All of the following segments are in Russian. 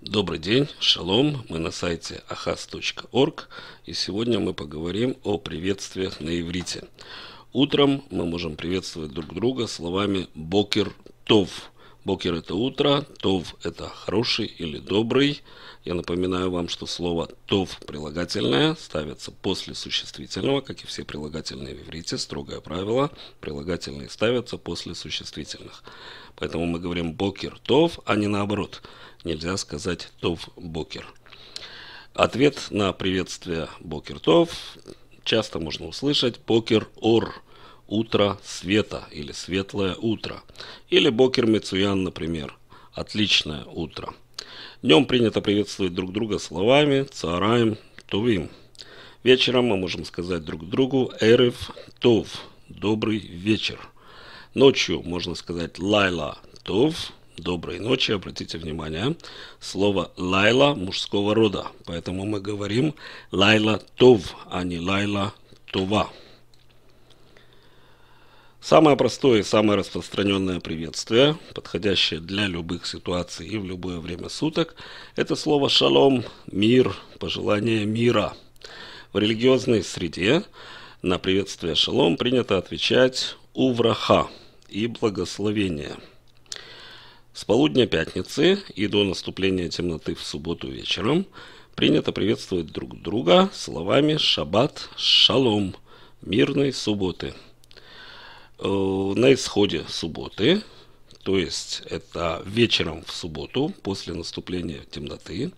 Добрый день, шалом, мы на сайте ahas.org и сегодня мы поговорим о приветствиях на иврите. Утром мы можем приветствовать друг друга словами «бокер тов», Бокер – это утро, тов – это хороший или добрый. Я напоминаю вам, что слово «тов» прилагательное ставится после существительного, как и все прилагательные в иврите, строгое правило, прилагательные ставятся после существительных. Поэтому мы говорим «бокер тов», а не наоборот. Нельзя сказать «тов бокер». Ответ на приветствие «бокер тов» часто можно услышать «бокер ор», утро света или светлое утро. Или Бокер мецуян например, отличное утро. Днем принято приветствовать друг друга словами «цараем тувим». Вечером мы можем сказать друг другу «эрев тув – «добрый вечер». Ночью можно сказать «лайла тув – «доброй ночи». Обратите внимание, слово «лайла» мужского рода, поэтому мы говорим «лайла тув а не «лайла това». Самое простое и самое распространенное приветствие, подходящее для любых ситуаций и в любое время суток, это слово «шалом», «мир», «пожелание мира». В религиозной среде на приветствие «шалом» принято отвечать «увраха» и «благословение». С полудня пятницы и до наступления темноты в субботу вечером принято приветствовать друг друга словами «шаббат», «шалом», «мирной субботы». Э, на исходе субботы, то есть это вечером в субботу после наступления темноты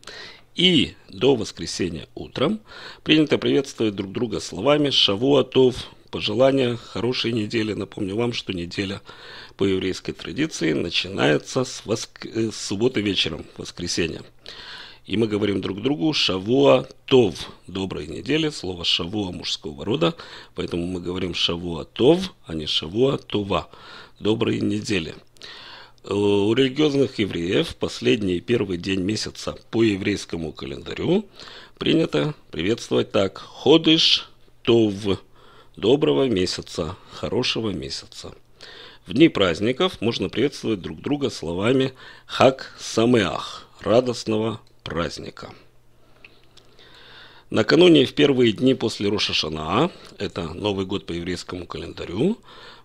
и до воскресенья утром, принято приветствовать друг друга словами «Шавуатов», пожелания хорошей недели. Напомню вам, что неделя по еврейской традиции начинается с, воск... Э, с субботы вечером, воскресенья. И мы говорим друг другу «шавуа тов» – «доброй недели», слово «шавуа» мужского рода, поэтому мы говорим «шавуа тов», а не «шавуа това» – «доброй недели». Э, у религиозных евреев последний и первый день месяца по еврейскому календарю принято приветствовать так «ходыш тов» – «доброго месяца», «хорошего месяца». В дни праздников можно приветствовать друг друга словами «хак самеах» – «радостного праздника. Накануне, в первые дни после Рошашанаа, это Новый год по еврейскому календарю,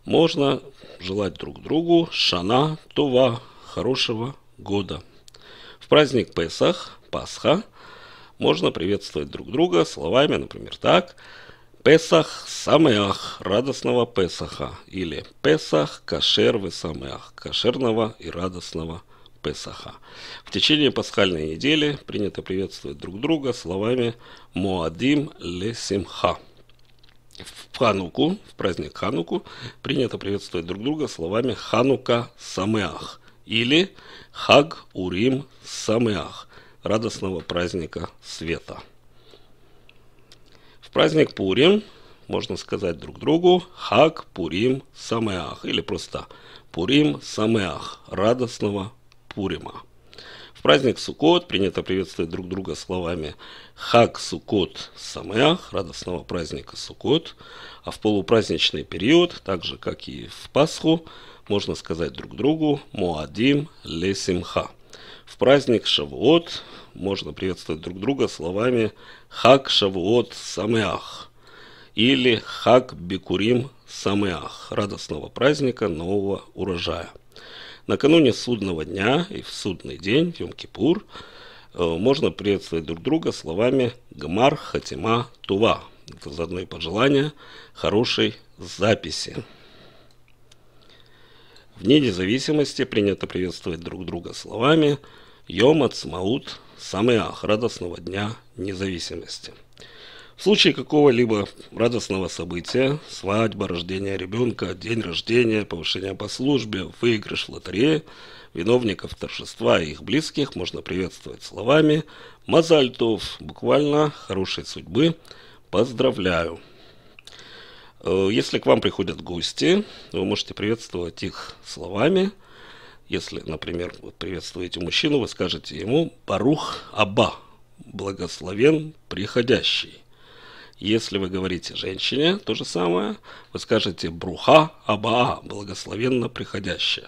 можно желать друг другу шана, това, хорошего года. В праздник Песах, Пасха, можно приветствовать друг друга словами, например, так «Песах самеах» – радостного Песаха или «Песах кашер вы самеах» – кошерного и радостного Песаха. Песаха. В течение пасхальной недели принято приветствовать друг друга словами «Муадим лесимха». В Хануку, в праздник Хануку, принято приветствовать друг друга словами «Ханука самеах» или «Хаг урим самеах» – радостного праздника света. В праздник Пурим можно сказать друг другу «Хаг Пурим Самеах» или просто «Пурим Самеах» – радостного Пурима. В праздник Суккот принято приветствовать друг друга словами «Хак Суккот Самеах» – радостного праздника Суккот, а в полупраздничный период, так же как и в Пасху, можно сказать друг другу «Моадим Лесимха». В праздник Шавуот можно приветствовать друг друга словами «Хак Шавуот Самеах» или «Хак Бикурим Самеах» – радостного праздника нового урожая – Накануне судного дня и в судный день, Йом-Кипур, э, можно приветствовать друг друга словами «Гмар Хатима Тува». Это заодно и пожелание хорошей записи. В Дни независимости принято приветствовать друг друга словами «Йом Ацмаут Самеах» – радостного дня независимости – в случае какого-либо радостного события, свадьба, рождение ребенка, день рождения, повышение по службе, выигрыш в лотерее, виновников торжества и их близких можно приветствовать словами «Мазальтов», буквально «хорошей судьбы», «Поздравляю». Э, если к вам приходят гости, вы можете приветствовать их словами. Если, например, вы приветствуете мужчину, вы скажете ему «Барух Аба», «Благословен приходящий». Если вы говорите женщине то же самое, вы скажете «бруха абаа» – «благословенно приходящая».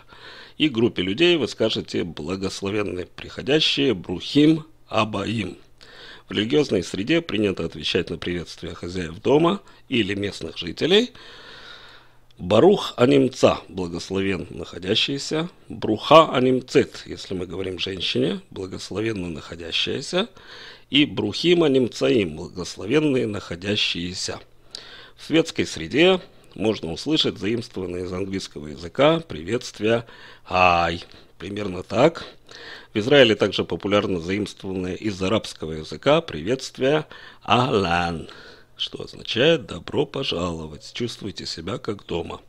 И группе людей вы скажете «благословенные приходящие» – «брухим абаим». В религиозной среде принято отвечать на приветствие хозяев дома или местных жителей – Барух анимца, благословен находящийся. Бруха анимцет, если мы говорим женщине, благословенно находящаяся и Брухима Немцаим, благословенные находящиеся. В светской среде можно услышать заимствованные из английского языка приветствия «Ай». Примерно так. В Израиле также популярно заимствованное из арабского языка приветствие «Алан», что означает «добро пожаловать», «чувствуйте себя как дома».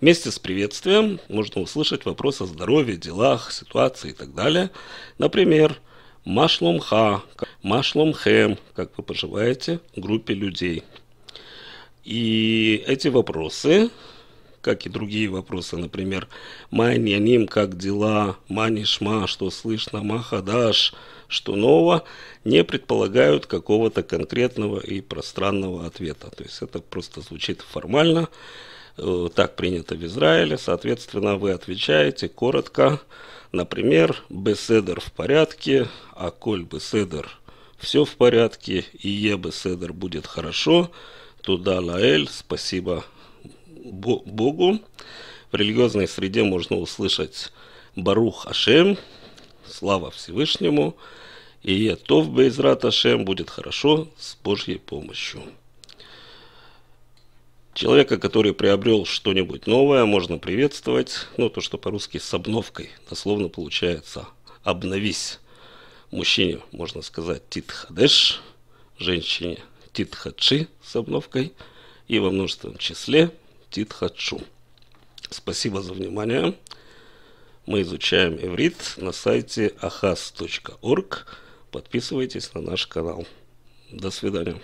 Вместе с приветствием можно услышать вопрос о здоровье, делах, ситуации и так далее. Например, «Машлумха», Машлом Хэм, как вы поживаете, группе людей. И эти вопросы, как и другие вопросы, например, Майни Аним, как дела, Мани Шма, что слышно, Махадаш, что нового, не предполагают какого-то конкретного и пространного ответа. То есть это просто звучит формально, э, так принято в Израиле, соответственно, вы отвечаете коротко, например, Беседер в порядке, а коль Беседер все в порядке, и Ебе Седер будет хорошо, туда Лаэль, спасибо Богу. В религиозной среде можно услышать Барух Ашем, слава Всевышнему, и Тов Бейзрат Ашем будет хорошо с Божьей помощью. Человека, который приобрел что-нибудь новое, можно приветствовать, ну то, что по-русски с обновкой, дословно получается «обновись». Мужчине можно сказать титхадеш, женщине титхадши с обновкой и во множественном числе титхадшу. Спасибо за внимание. Мы изучаем иврит на сайте ahas.org. Подписывайтесь на наш канал. До свидания.